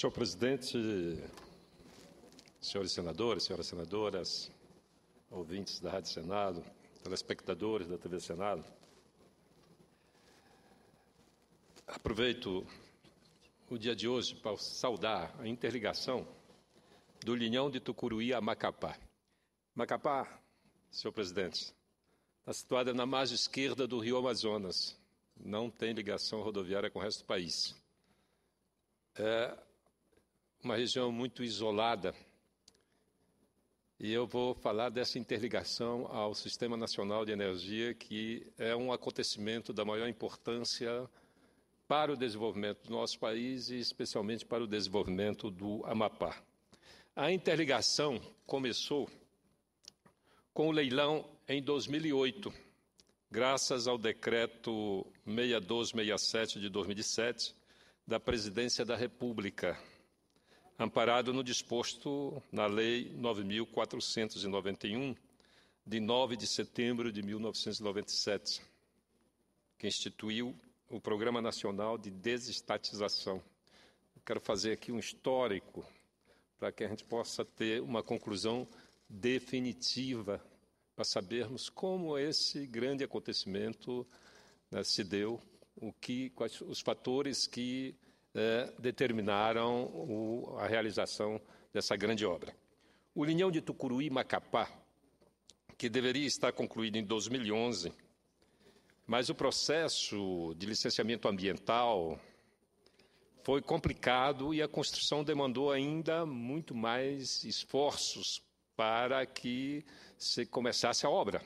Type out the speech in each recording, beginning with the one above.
Senhor presidente, senhores senadores, senhoras senadoras, ouvintes da Rádio Senado, telespectadores da TV Senado, aproveito o dia de hoje para saudar a interligação do linhão de Tucuruí a Macapá. Macapá, senhor presidente, está situada na margem esquerda do rio Amazonas. Não tem ligação rodoviária com o resto do país. É, uma região muito isolada. E eu vou falar dessa interligação ao Sistema Nacional de Energia, que é um acontecimento da maior importância para o desenvolvimento do nosso país e especialmente para o desenvolvimento do Amapá. A interligação começou com o leilão em 2008, graças ao decreto 6267 de 2007 da Presidência da República amparado no disposto na Lei 9491, de 9 de setembro de 1997, que instituiu o Programa Nacional de Desestatização. Eu quero fazer aqui um histórico para que a gente possa ter uma conclusão definitiva para sabermos como esse grande acontecimento né, se deu, o que, quais os fatores que é, determinaram o, a realização dessa grande obra. O linhão de Tucuruí-Macapá, que deveria estar concluído em 2011, mas o processo de licenciamento ambiental foi complicado e a construção demandou ainda muito mais esforços para que se começasse a obra.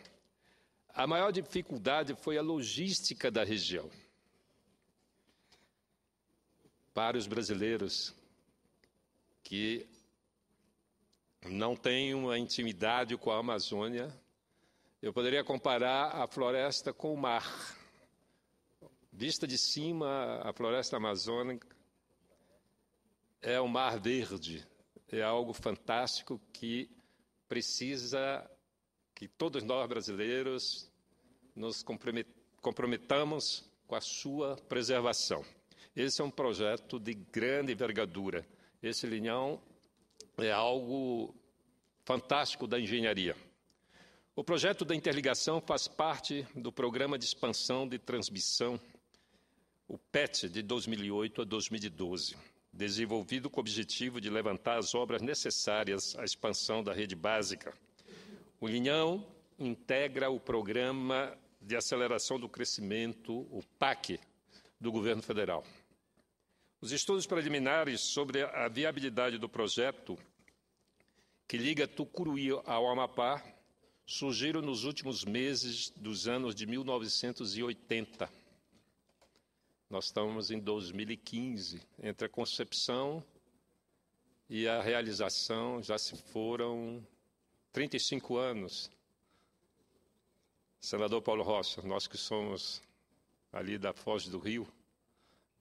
A maior dificuldade foi a logística da região para os brasileiros que não têm uma intimidade com a Amazônia. Eu poderia comparar a floresta com o mar. Vista de cima, a floresta amazônica é o um mar verde, é algo fantástico que precisa que todos nós brasileiros nos comprometamos com a sua preservação. Esse é um projeto de grande envergadura. Esse linhão é algo fantástico da engenharia. O projeto da interligação faz parte do Programa de Expansão de Transmissão, o PET, de 2008 a 2012, desenvolvido com o objetivo de levantar as obras necessárias à expansão da rede básica. O Linhão integra o Programa de Aceleração do Crescimento, o PAC, do Governo Federal. Os estudos preliminares sobre a viabilidade do projeto que liga Tucuruí ao Amapá surgiram nos últimos meses dos anos de 1980. Nós estamos em 2015. Entre a concepção e a realização já se foram 35 anos. Senador Paulo Rocha, nós que somos ali da Foz do Rio,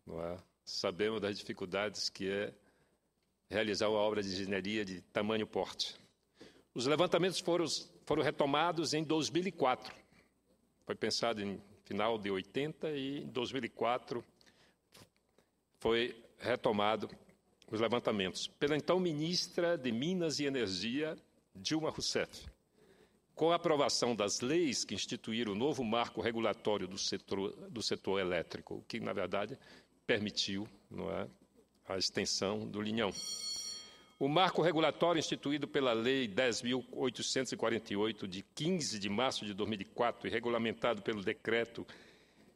não é? sabemos das dificuldades que é realizar uma obra de engenharia de tamanho porte. Os levantamentos foram, foram retomados em 2004. Foi pensado em final de 80 e em 2004 foi retomado os levantamentos pela então ministra de Minas e Energia, Dilma Rousseff. Com a aprovação das leis que instituíram o novo marco regulatório do setor, do setor elétrico, que, na verdade, permitiu não é, a extensão do linhão. O marco regulatório instituído pela Lei 10.848, de 15 de março de 2004, e regulamentado pelo Decreto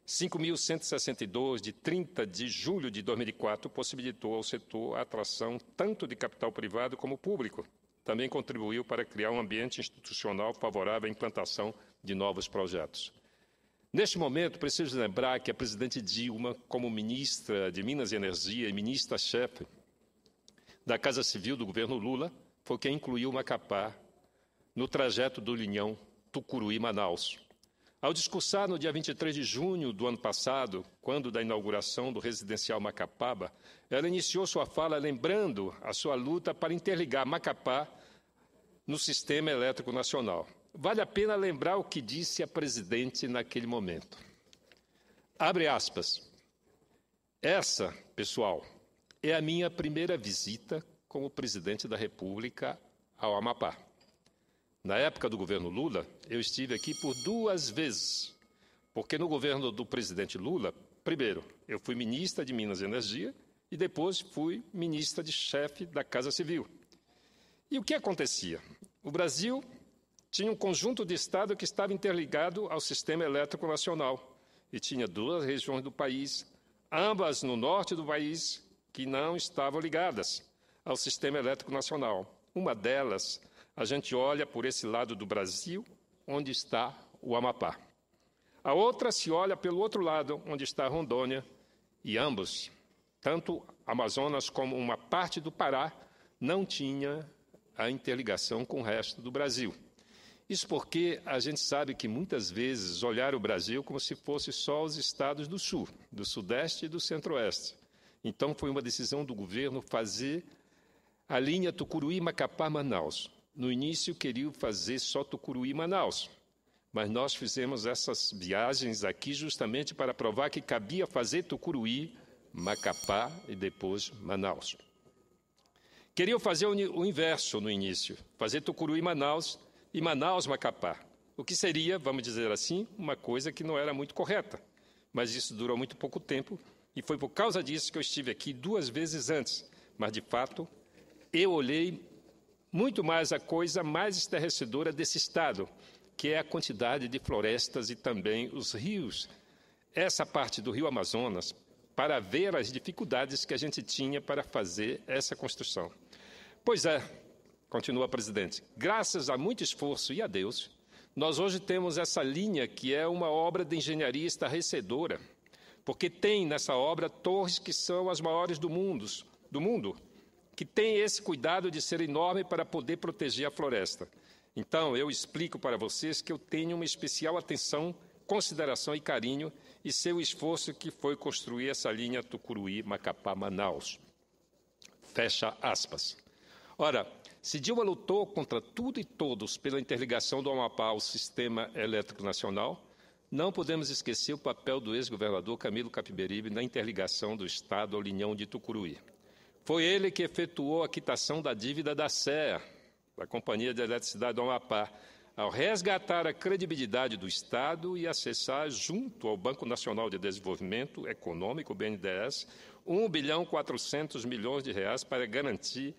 5.162, de 30 de julho de 2004, possibilitou ao setor a atração tanto de capital privado como público. Também contribuiu para criar um ambiente institucional favorável à implantação de novos projetos. Neste momento, preciso lembrar que a presidente Dilma, como ministra de Minas e Energia e ministra-chefe da Casa Civil do governo Lula, foi quem incluiu Macapá no trajeto do Linhão Tucuruí-Manaus. Ao discursar no dia 23 de junho do ano passado, quando da inauguração do residencial Macapaba, ela iniciou sua fala lembrando a sua luta para interligar Macapá no sistema elétrico nacional. Vale a pena lembrar o que disse a presidente naquele momento. Abre aspas. Essa, pessoal, é a minha primeira visita como presidente da República ao Amapá. Na época do governo Lula, eu estive aqui por duas vezes, porque no governo do presidente Lula, primeiro, eu fui ministra de Minas e Energia e depois fui ministra de chefe da Casa Civil. E o que acontecia? O Brasil tinha um conjunto de Estado que estava interligado ao sistema elétrico nacional e tinha duas regiões do país, ambas no norte do país, que não estavam ligadas ao sistema elétrico nacional. Uma delas, a gente olha por esse lado do Brasil, onde está o Amapá. A outra se olha pelo outro lado, onde está Rondônia, e ambos, tanto Amazonas como uma parte do Pará, não tinha a interligação com o resto do Brasil. Isso porque a gente sabe que muitas vezes olhar o Brasil como se fosse só os estados do Sul, do Sudeste e do Centro-Oeste. Então foi uma decisão do governo fazer a linha Tucuruí-Macapá-Manaus. No início queriam fazer só Tucuruí-Manaus, mas nós fizemos essas viagens aqui justamente para provar que cabia fazer Tucuruí, Macapá e depois Manaus. Queriam fazer o inverso no início, fazer Tucuruí-Manaus e Manaus-Macapá, o que seria, vamos dizer assim, uma coisa que não era muito correta. Mas isso durou muito pouco tempo e foi por causa disso que eu estive aqui duas vezes antes. Mas, de fato, eu olhei muito mais a coisa mais estarrecedora desse estado, que é a quantidade de florestas e também os rios. Essa parte do rio Amazonas, para ver as dificuldades que a gente tinha para fazer essa construção. Pois é, Continua, presidente. Graças a muito esforço e a Deus, nós hoje temos essa linha que é uma obra de engenharia estarrecedora, porque tem nessa obra torres que são as maiores do mundo, do mundo, que tem esse cuidado de ser enorme para poder proteger a floresta. Então, eu explico para vocês que eu tenho uma especial atenção, consideração e carinho e seu esforço que foi construir essa linha Tucuruí-Macapá-Manaus. Fecha aspas. Ora, se Dilma lutou contra tudo e todos pela interligação do Amapá ao Sistema Elétrico Nacional, não podemos esquecer o papel do ex-governador Camilo Capiberibe na interligação do Estado ao linhão de Tucuruí. Foi ele que efetuou a quitação da dívida da SEA, da Companhia de Eletricidade do Amapá, ao resgatar a credibilidade do Estado e acessar, junto ao Banco Nacional de Desenvolvimento Econômico, BNDES, 1 bilhão 400 milhões de reais para garantir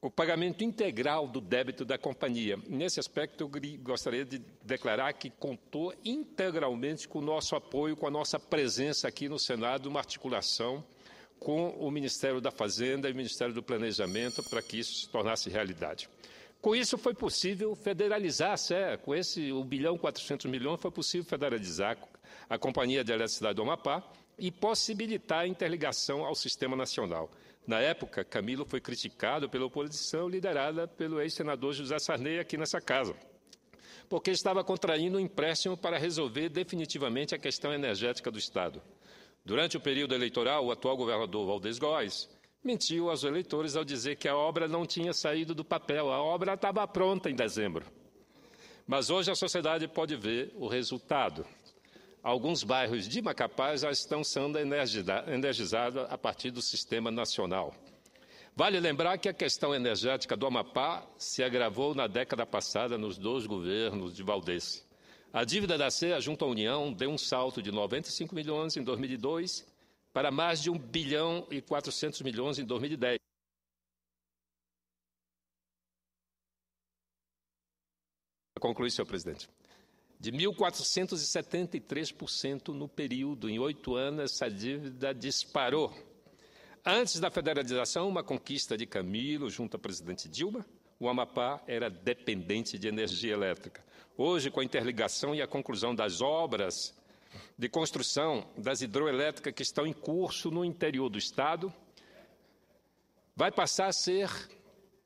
o pagamento integral do débito da companhia. Nesse aspecto, eu gostaria de declarar que contou integralmente com o nosso apoio, com a nossa presença aqui no Senado, uma articulação com o Ministério da Fazenda e o Ministério do Planejamento para que isso se tornasse realidade. Com isso foi possível federalizar certo? com esse 1 bilhão 400 milhões foi possível federalizar a Companhia de Eletricidade do Amapá e possibilitar a interligação ao sistema nacional. Na época, Camilo foi criticado pela oposição liderada pelo ex-senador José Sarney aqui nessa casa, porque estava contraindo um empréstimo para resolver definitivamente a questão energética do Estado. Durante o período eleitoral, o atual governador Valdez Góes mentiu aos eleitores ao dizer que a obra não tinha saído do papel, a obra estava pronta em dezembro. Mas hoje a sociedade pode ver o resultado alguns bairros de Macapá já estão sendo energizados a partir do Sistema Nacional. Vale lembrar que a questão energética do Amapá se agravou na década passada nos dois governos de Valdez. A dívida da CEA junto à União deu um salto de 95 milhões em 2002 para mais de 1 bilhão e 400 milhões em 2010. Conclui, senhor presidente. De 1.473% no período, em oito anos, essa dívida disparou. Antes da federalização, uma conquista de Camilo junto à presidente Dilma, o Amapá era dependente de energia elétrica. Hoje, com a interligação e a conclusão das obras de construção das hidroelétricas que estão em curso no interior do estado, vai passar a ser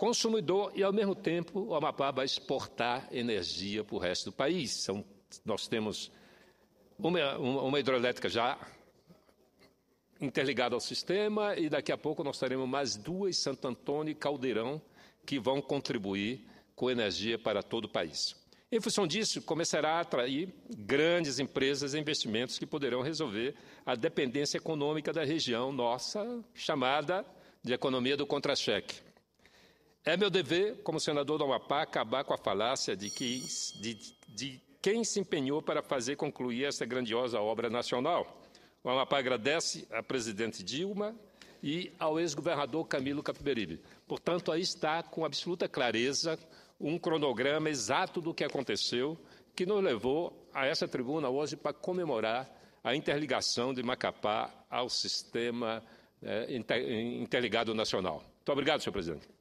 consumidor e, ao mesmo tempo, o Amapá vai exportar energia para o resto do país. São, nós temos uma, uma hidrelétrica já interligada ao sistema e daqui a pouco nós teremos mais duas, Santo Antônio e Caldeirão, que vão contribuir com energia para todo o país. Em função disso, começará a atrair grandes empresas e investimentos que poderão resolver a dependência econômica da região nossa, chamada de economia do contra-cheque. É meu dever, como senador do Amapá, acabar com a falácia de, que, de, de quem se empenhou para fazer concluir esta grandiosa obra nacional. O Amapá agradece à presidente Dilma e ao ex-governador Camilo Capiberibe. Portanto, aí está com absoluta clareza um cronograma exato do que aconteceu, que nos levou a essa tribuna hoje para comemorar a interligação de Macapá ao sistema eh, interligado nacional. Muito obrigado, senhor presidente.